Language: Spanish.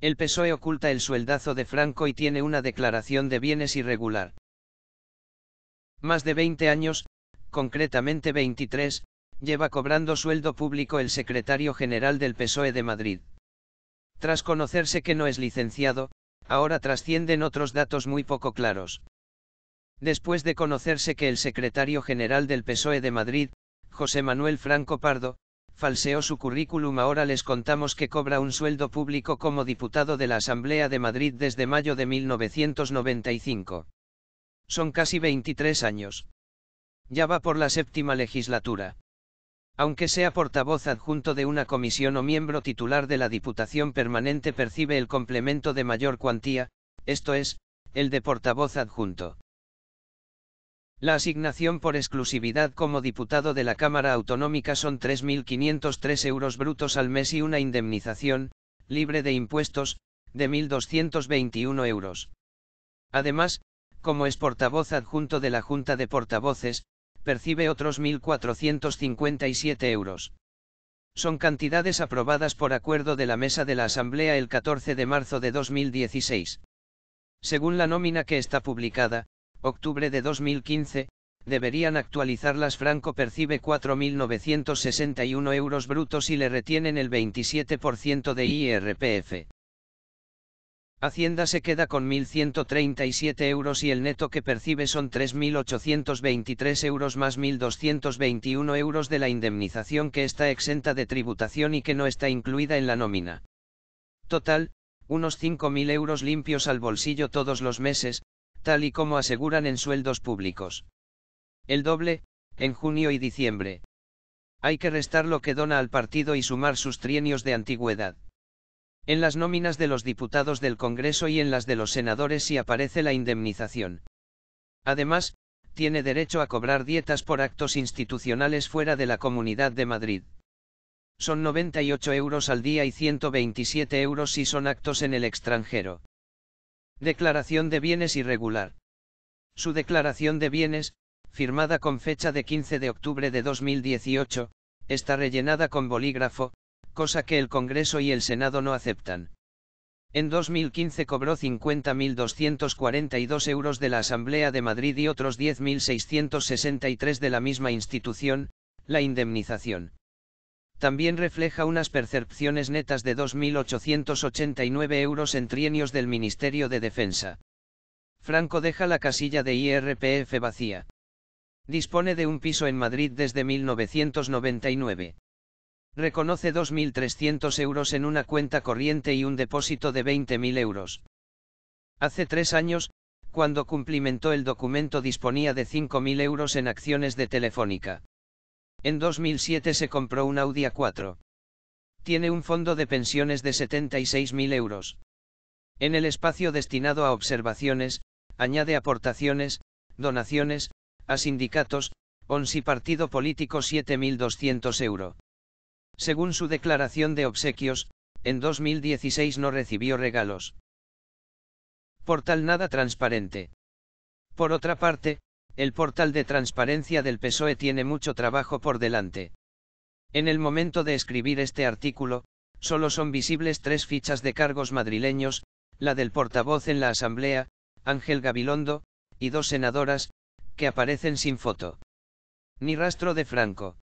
El PSOE oculta el sueldazo de Franco y tiene una declaración de bienes irregular. Más de 20 años, concretamente 23, lleva cobrando sueldo público el secretario general del PSOE de Madrid. Tras conocerse que no es licenciado, ahora trascienden otros datos muy poco claros. Después de conocerse que el secretario general del PSOE de Madrid, José Manuel Franco Pardo, falseó su currículum. Ahora les contamos que cobra un sueldo público como diputado de la Asamblea de Madrid desde mayo de 1995. Son casi 23 años. Ya va por la séptima legislatura. Aunque sea portavoz adjunto de una comisión o miembro titular de la Diputación permanente percibe el complemento de mayor cuantía, esto es, el de portavoz adjunto. La asignación por exclusividad como diputado de la Cámara Autonómica son 3.503 euros brutos al mes y una indemnización, libre de impuestos, de 1.221 euros. Además, como es portavoz adjunto de la Junta de Portavoces, percibe otros 1.457 euros. Son cantidades aprobadas por acuerdo de la Mesa de la Asamblea el 14 de marzo de 2016. Según la nómina que está publicada, octubre de 2015, deberían actualizarlas. Franco percibe 4.961 euros brutos y le retienen el 27% de IRPF. Hacienda se queda con 1.137 euros y el neto que percibe son 3.823 euros más 1.221 euros de la indemnización que está exenta de tributación y que no está incluida en la nómina. Total, unos 5.000 euros limpios al bolsillo todos los meses, tal y como aseguran en sueldos públicos. El doble, en junio y diciembre. Hay que restar lo que dona al partido y sumar sus trienios de antigüedad. En las nóminas de los diputados del Congreso y en las de los senadores si aparece la indemnización. Además, tiene derecho a cobrar dietas por actos institucionales fuera de la Comunidad de Madrid. Son 98 euros al día y 127 euros si son actos en el extranjero. Declaración de bienes irregular. Su declaración de bienes, firmada con fecha de 15 de octubre de 2018, está rellenada con bolígrafo, cosa que el Congreso y el Senado no aceptan. En 2015 cobró 50.242 euros de la Asamblea de Madrid y otros 10.663 de la misma institución, la indemnización también refleja unas percepciones netas de 2.889 euros en trienios del Ministerio de Defensa. Franco deja la casilla de IRPF vacía. Dispone de un piso en Madrid desde 1999. Reconoce 2.300 euros en una cuenta corriente y un depósito de 20.000 euros. Hace tres años, cuando cumplimentó el documento disponía de 5.000 euros en acciones de Telefónica. En 2007 se compró un Audi A4. Tiene un fondo de pensiones de 76.000 euros. En el espacio destinado a observaciones, añade aportaciones, donaciones, a sindicatos, ONSI partido político 7.200 euros. Según su declaración de obsequios, en 2016 no recibió regalos. Portal nada transparente. Por otra parte, el portal de transparencia del PSOE tiene mucho trabajo por delante. En el momento de escribir este artículo, solo son visibles tres fichas de cargos madrileños, la del portavoz en la Asamblea, Ángel Gabilondo, y dos senadoras, que aparecen sin foto. Ni rastro de Franco.